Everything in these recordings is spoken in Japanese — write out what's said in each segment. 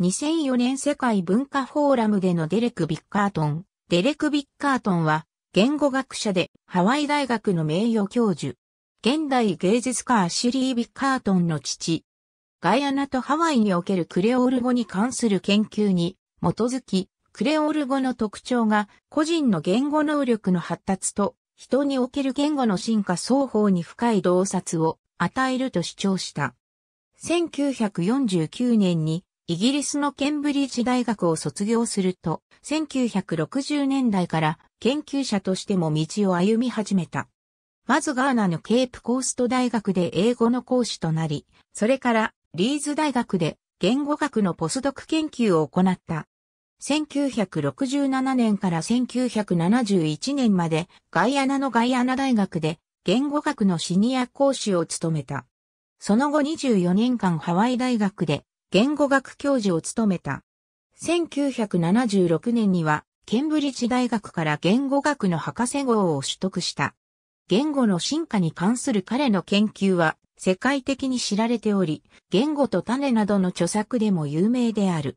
2004年世界文化フォーラムでのデレク・ビッカートン。デレク・ビッカートンは、言語学者でハワイ大学の名誉教授。現代芸術家アシュリー・ビッカートンの父。ガイアナとハワイにおけるクレオール語に関する研究に基づき、クレオール語の特徴が個人の言語能力の発達と人における言語の進化双方に深い洞察を与えると主張した。1949年にイギリスのケンブリッジ大学を卒業すると、1960年代から研究者としても道を歩み始めた。まずガーナのケープコースト大学で英語の講師となり、それからリーズ大学で言語学のポスドク研究を行った。1967年から1971年までガイアナのガイアナ大学で言語学のシニア講師を務めた。その後24年間ハワイ大学で言語学教授を務めた。1976年には、ケンブリッジ大学から言語学の博士号を取得した。言語の進化に関する彼の研究は、世界的に知られており、言語と種などの著作でも有名である。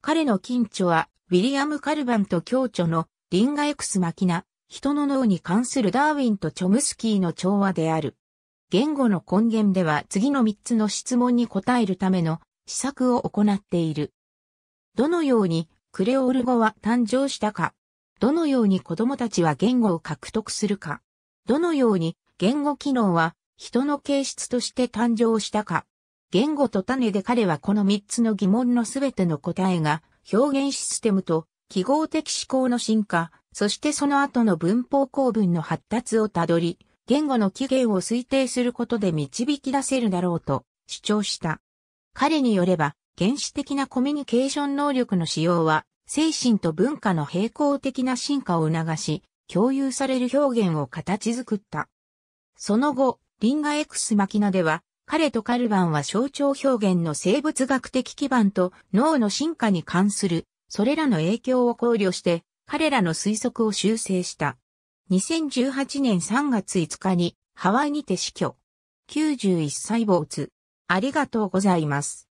彼の近著は、ウィリアム・カルバンと共著のリンガエクスマキナ、人の脳に関するダーウィンとチョムスキーの調和である。言語の根源では次の3つの質問に答えるための試作を行っている。どのようにクレオール語は誕生したかどのように子供たちは言語を獲得するかどのように言語機能は人の形質として誕生したか言語と種で彼はこの3つの疑問のすべての答えが表現システムと記号的思考の進化、そしてその後の文法構文の発達をたどり、言語の起源を推定することで導き出せるだろうと主張した。彼によれば、原始的なコミュニケーション能力の使用は、精神と文化の平行的な進化を促し、共有される表現を形作った。その後、リンガエクスマキナでは、彼とカルバンは象徴表現の生物学的基盤と脳の進化に関する、それらの影響を考慮して、彼らの推測を修正した。2018年3月5日にハワイにて死去。91歳没。ありがとうございます。